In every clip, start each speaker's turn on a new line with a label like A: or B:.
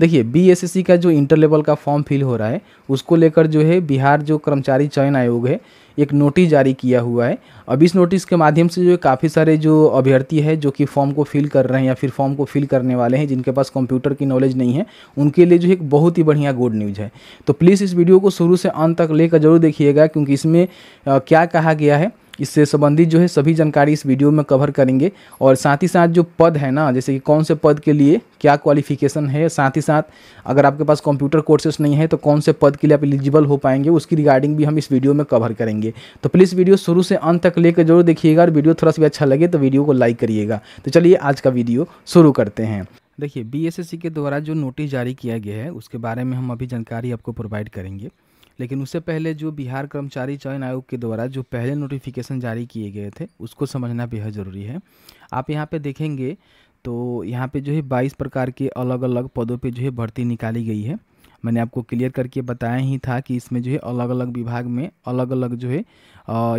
A: देखिए बीएसएससी का जो इंटर लेवल का फॉर्म फिल हो रहा है उसको लेकर जो है बिहार जो कर्मचारी चयन आयोग है एक नोटिस जारी किया हुआ है अब इस नोटिस के माध्यम से जो काफ़ी सारे जो अभ्यर्थी है जो कि फॉर्म को फिल कर रहे हैं या फिर फॉर्म को फिल करने वाले हैं जिनके पास कंप्यूटर की नॉलेज नहीं है उनके लिए जो एक बहुत ही बढ़िया गुड न्यूज़ है तो प्लीज़ इस वीडियो को शुरू से अंत तक लेकर जरूर देखिएगा क्योंकि इसमें क्या कहा गया है इससे संबंधित जो है सभी जानकारी इस वीडियो में कवर करेंगे और साथ ही साथ जो पद है ना जैसे कि कौन से पद के लिए क्या क्वालिफिकेशन है साथ ही साथ अगर आपके पास कंप्यूटर कोर्सेस नहीं है तो कौन से पद के लिए आप एलिजिबल हो पाएंगे उसकी रिगार्डिंग भी हम इस वीडियो में कवर करेंगे तो प्लीज़ वीडियो शुरू से अंत तक लेकर जरूर देखिएगा और वीडियो थोड़ा सा अच्छा लगे तो वीडियो को लाइक करिएगा तो चलिए आज का वीडियो शुरू करते हैं देखिए बी के द्वारा जो नोटिस जारी किया गया है उसके बारे में हम अभी जानकारी आपको प्रोवाइड करेंगे लेकिन उससे पहले जो बिहार कर्मचारी चयन आयोग के द्वारा जो पहले नोटिफिकेशन जारी किए गए थे उसको समझना बेहद ज़रूरी है आप यहाँ पे देखेंगे तो यहाँ पे जो है बाईस प्रकार के अलग अलग पदों पे जो है भर्ती निकाली गई है मैंने आपको क्लियर करके बताया ही था कि इसमें जो है अलग अलग विभाग में अलग अलग जो है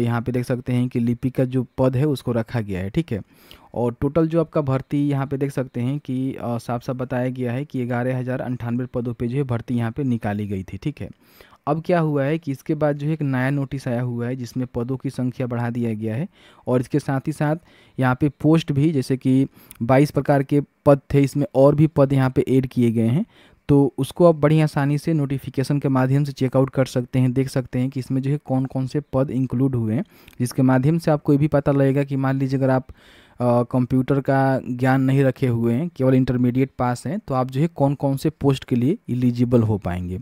A: यहाँ पे देख सकते हैं कि लिपि का जो पद है उसको रखा गया है ठीक है और टोटल जो आपका भर्ती यहाँ पे देख सकते हैं कि साफ साफ बताया गया है कि ग्यारह हज़ार अंठानवे पदों पे जो है भर्ती यहाँ पे निकाली गई थी ठीक है अब क्या हुआ है कि इसके बाद जो है एक नया नोटिस आया हुआ है जिसमें पदों की संख्या बढ़ा दिया गया है और इसके साथ ही साथ यहाँ पे पोस्ट भी जैसे कि 22 प्रकार के पद थे इसमें और भी पद यहाँ पे ऐड किए गए हैं तो उसको आप बड़ी आसानी से नोटिफिकेशन के माध्यम से चेकआउट कर सकते हैं देख सकते हैं कि इसमें जो है कौन कौन से पद इंक्लूड हुए हैं जिसके माध्यम से आपको ये भी पता लगेगा कि मान लीजिए अगर आप कंप्यूटर का ज्ञान नहीं रखे हुए हैं केवल इंटरमीडिएट पास हैं तो आप जो है कौन कौन से पोस्ट के लिए एलिजिबल हो पाएंगे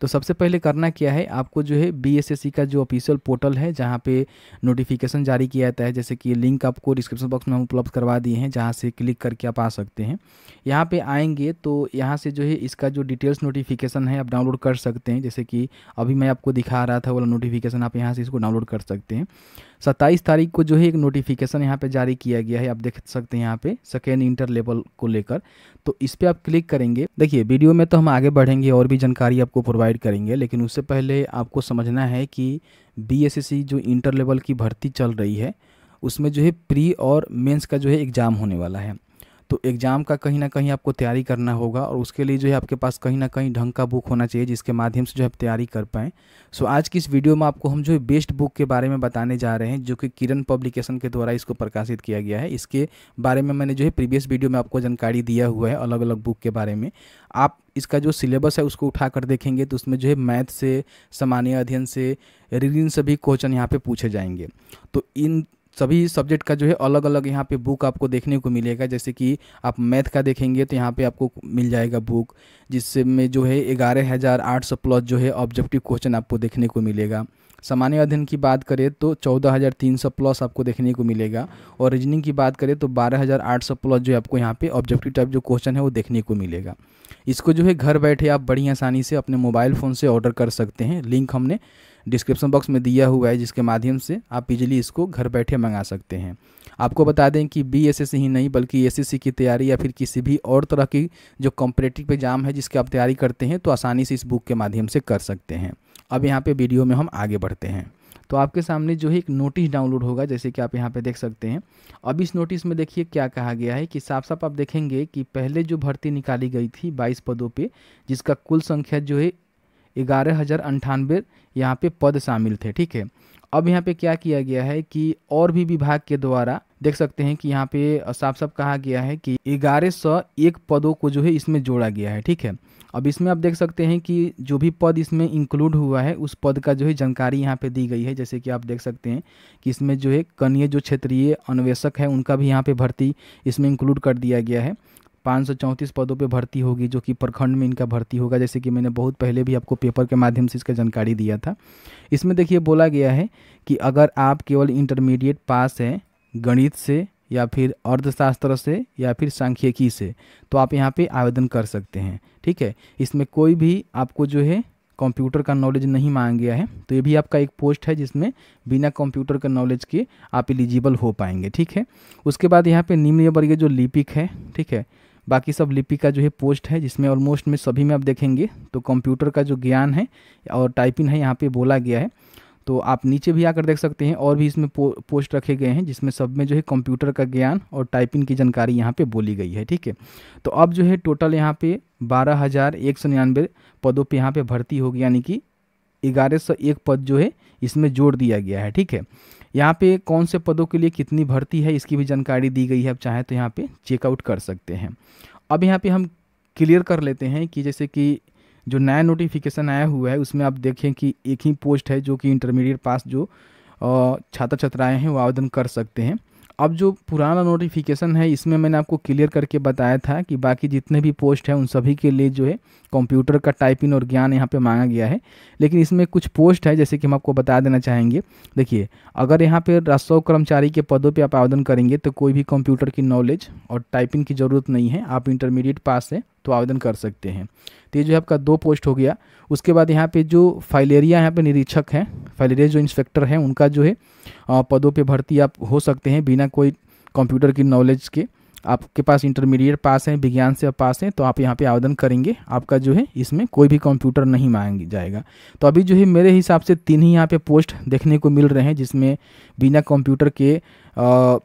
A: तो सबसे पहले करना क्या है आपको जो है बी e का जो ऑफिशियल पोर्टल है जहाँ पे नोटिफिकेशन जारी किया जाता है जैसे कि लिंक आपको डिस्क्रिप्शन बॉक्स में हम उपलब्ध करवा दिए हैं जहाँ से क्लिक करके आप आ सकते हैं यहाँ पे आएंगे तो यहाँ से जो है इसका जो डिटेल्स नोटिफिकेशन है आप डाउनलोड कर सकते हैं जैसे कि अभी मैं आपको दिखा रहा था वाला नोटिफिकेशन आप यहाँ से इसको डाउनलोड कर सकते हैं सत्ताईस तारीख को जो है एक नोटिफिकेशन यहाँ पे जारी किया गया है आप देख सकते हैं यहाँ पे सेकेंड इंटर लेवल को लेकर तो इस पर आप क्लिक करेंगे देखिए वीडियो में तो हम आगे बढ़ेंगे और भी जानकारी आपको प्रोवाइड करेंगे लेकिन उससे पहले आपको समझना है कि बी जो इंटर लेवल की भर्ती चल रही है उसमें जो है प्री और मेंस का जो है एग्ज़ाम होने वाला है तो एग्ज़ाम का कहीं ना कहीं आपको तैयारी करना होगा और उसके लिए जो है आपके पास कहीं ना कहीं ढंग का बुक होना चाहिए जिसके माध्यम से जो आप तैयारी कर पाएँ सो आज की इस वीडियो में आपको हम जो है बेस्ट बुक के बारे में बताने जा रहे हैं जो कि किरण पब्लिकेशन के द्वारा इसको प्रकाशित किया गया है इसके बारे में मैंने जो है प्रीवियस वीडियो में आपको जानकारी दिया हुआ है अलग अलग बुक के बारे में आप इसका जो सिलेबस है उसको उठा कर देखेंगे तो उसमें जो है मैथ से सामान्य अध्ययन से रीजन सभी क्वेश्चन यहाँ पे पूछे जाएंगे तो इन सभी सब्जेक्ट का जो है अलग अलग यहाँ पे बुक आपको देखने को मिलेगा जैसे कि आप मैथ का देखेंगे तो यहाँ पे आपको मिल जाएगा बुक में जो है ग्यारह हज़ार आठ सौ प्लस जो है ऑब्जेक्टिव क्वेश्चन आपको देखने को मिलेगा सामान्य अध्ययन की बात करें तो 14,300 प्लस आपको देखने को मिलेगा और रीजनिंग की बात करें तो 12,800 प्लस जो आपको यहाँ पे ऑब्जेक्टिव टाइप जो क्वेश्चन है वो देखने को मिलेगा इसको जो है घर बैठे आप बड़ी आसानी से अपने मोबाइल फ़ोन से ऑर्डर कर सकते हैं लिंक हमने डिस्क्रिप्शन बॉक्स में दिया हुआ है जिसके माध्यम से आप इजिली इसको घर बैठे मंगा सकते हैं आपको बता दें कि बी एस ही नहीं बल्कि एस की तैयारी या फिर किसी भी और तरह की जो कॉम्पिटेटिव एग्जाम है जिसकी आप तैयारी करते हैं तो आसानी से इस बुक के माध्यम से कर सकते हैं अब यहाँ पे वीडियो में हम आगे बढ़ते हैं तो आपके सामने जो है एक नोटिस डाउनलोड होगा जैसे कि आप यहाँ पे देख सकते हैं अब इस नोटिस में देखिए क्या कहा गया है कि साफ साफ आप देखेंगे कि पहले जो भर्ती निकाली गई थी बाईस पदों पर जिसका कुल संख्या जो है ग्यारह हज़ार अंठानवे यहाँ पे पद शामिल थे ठीक है अब यहाँ पे क्या किया गया है कि और भी विभाग के द्वारा देख सकते हैं कि यहाँ पे साफ साफ कहा गया है कि ग्यारह सौ एक पदों को जो है इसमें जोड़ा गया है ठीक है अब इसमें आप देख सकते हैं कि जो भी पद इसमें इंक्लूड हुआ है उस पद का जो है जानकारी यहाँ पे दी गई है जैसे कि आप देख सकते हैं कि इसमें जो है कनीय जो क्षेत्रीय अन्वेषक है उनका भी यहाँ पे भर्ती इसमें इंक्लूड कर दिया गया है पाँच सौ चौंतीस पदों पे भर्ती होगी जो कि प्रखंड में इनका भर्ती होगा जैसे कि मैंने बहुत पहले भी आपको पेपर के माध्यम से इसका जानकारी दिया था इसमें देखिए बोला गया है कि अगर आप केवल इंटरमीडिएट पास हैं गणित से या फिर अर्थशास्त्र से या फिर सांख्यिकी से तो आप यहाँ पे आवेदन कर सकते हैं ठीक है इसमें कोई भी आपको जो है कंप्यूटर का नॉलेज नहीं मांगा गया है तो ये भी आपका एक पोस्ट है जिसमें बिना कंप्यूटर का नॉलेज के आप एलिजिबल हो पाएंगे ठीक है उसके बाद यहाँ पे निम्न वर्गीय जो लिपिक है ठीक है बाकी सब लिपि का जो है पोस्ट है जिसमें ऑलमोस्ट में सभी में आप देखेंगे तो कंप्यूटर का जो ज्ञान है और टाइपिंग है यहाँ पे बोला गया है तो आप नीचे भी आकर देख सकते हैं और भी इसमें पो, पोस्ट रखे गए हैं जिसमें सब में जो है कंप्यूटर का ज्ञान और टाइपिंग की जानकारी यहाँ पे बोली गई है ठीक है तो अब जो है टोटल यहाँ पे बारह हज़ार एक सौ निन्यानवे पदों पर यहाँ पर भर्ती होगी यानी कि ग्यारह सौ एक पद जो है इसमें जोड़ दिया गया है ठीक है यहाँ पे कौन से पदों के लिए कितनी भर्ती है इसकी भी जानकारी दी गई है आप चाहें तो यहाँ पे चेकआउट कर सकते हैं अब यहाँ पे हम क्लियर कर लेते हैं कि जैसे कि जो नया नोटिफिकेशन आया हुआ है उसमें आप देखें कि एक ही पोस्ट है जो कि इंटरमीडिएट पास जो छात्र छात्राएँ हैं वो आवेदन कर सकते हैं अब जो पुराना नोटिफिकेशन है इसमें मैंने आपको क्लियर करके बताया था कि बाकी जितने भी पोस्ट हैं उन सभी के लिए जो है कंप्यूटर का टाइपिंग और ज्ञान यहाँ पे मांगा गया है लेकिन इसमें कुछ पोस्ट है जैसे कि हम आपको बता देना चाहेंगे देखिए अगर यहाँ पे राजस्व कर्मचारी के पदों पे आप आवेदन करेंगे तो कोई भी कंप्यूटर की नॉलेज और टाइपिंग की ज़रूरत नहीं है आप इंटरमीडिएट पास से तो आवेदन कर सकते हैं तो ये जो है आपका दो पोस्ट हो गया उसके बाद यहाँ पे जो फाइलेरिया यहाँ पे निरीक्षक हैं फाइलेरिया जो इंस्पेक्टर हैं उनका जो है पदों पे भर्ती आप हो सकते हैं बिना कोई कंप्यूटर की नॉलेज के आपके पास इंटरमीडिएट पास हैं विज्ञान से पास हैं तो आप यहाँ पे आवेदन करेंगे आपका जो है इसमें कोई भी कंप्यूटर नहीं मांग जाएगा तो अभी जो है मेरे हिसाब से तीन ही यहाँ पे पोस्ट देखने को मिल रहे हैं जिसमें बिना कंप्यूटर के आ,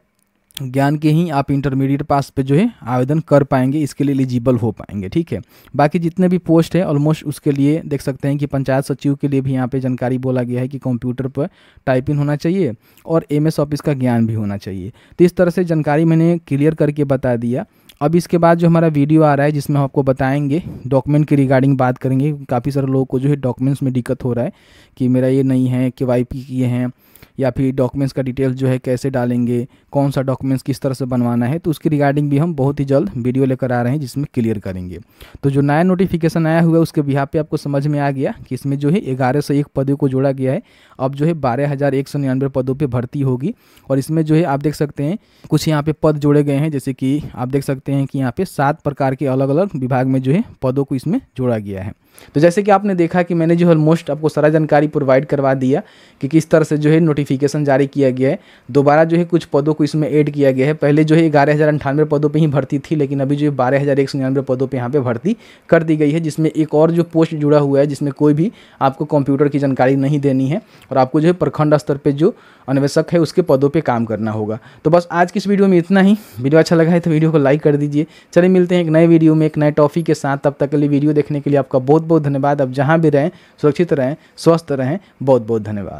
A: ज्ञान के ही आप इंटरमीडिएट पास पे जो है आवेदन कर पाएंगे इसके लिए एलिजिबल हो पाएंगे ठीक है बाकी जितने भी पोस्ट है ऑलमोस्ट उसके लिए देख सकते हैं कि पंचायत सचिव के लिए भी यहाँ पे जानकारी बोला गया है कि कंप्यूटर पर टाइपिंग होना चाहिए और एम एस ऑफिस का ज्ञान भी होना चाहिए तो इस तरह से जानकारी मैंने क्लियर करके बता दिया अब इसके बाद जो हमारा वीडियो आ रहा है जिसमें हम आपको बताएंगे डॉक्यूमेंट की रिगार्डिंग बात करेंगे काफ़ी सारे लोगों को जो है डॉक्यूमेंट्स में दिक्कत हो रहा है कि मेरा ये नहीं है के वाई पी किए हैं या फिर डॉक्यूमेंट्स का डिटेल्स जो है कैसे डालेंगे कौन सा डॉक्यूमेंट्स किस तरह से बनवाना है तो उसकी रिगार्डिंग भी हम बहुत ही जल्द वीडियो लेकर आ रहे हैं जिसमें क्लियर करेंगे तो जो नया नोटिफिकेशन आया हुआ है उसके बिहार पर आपको समझ में आ गया कि इसमें जो है ग्यारह सौ एक पदों को जोड़ा गया है अब जो है बारह हज़ार एक सौ पदों पर भर्ती होगी और इसमें जो है आप देख सकते हैं कुछ यहाँ पे पद जोड़े गए हैं जैसे कि आप देख सकते हैं कि यहाँ पे सात प्रकार के अलग अलग विभाग में जो है पदों को इसमें जोड़ा गया है तो जैसे कि आपने देखा कि मैंने जो ऑलमोस्ट आपको सारा जानकारी प्रोवाइड करवा दिया कि किस तरह से जो है नोटिफिकेशन जारी किया गया है दोबारा जो है कुछ पदों को इसमें ऐड किया गया है पहले जो है ग्यारह हज़ार अंठानवे पदों पर ही भर्ती थी लेकिन अभी जो है बारह हज़ार एक सौ निन्यानवे पदों पर यहाँ पर भर्ती कर दी गई है जिसमें एक और जो पोस्ट जुड़ा हुआ है जिसमें कोई भी आपको कंप्यूटर की जानकारी नहीं देनी है और आपको जो है प्रखंड स्तर पर जो अन्वेषक है उसके पदों पर काम करना होगा तो बस आज की इस वीडियो में इतना ही वीडियो अच्छा लगा है तो वीडियो को लाइक कर दीजिए चले मिलते हैं एक नए वीडियो में एक नए टॉफ़ी के साथ तब तक के लिए वीडियो देखने के लिए आपका बहुत बहुत धन्यवाद अब जहाँ भी रहें सुरक्षित रहें स्वस्थ रहें बहुत बहुत धन्यवाद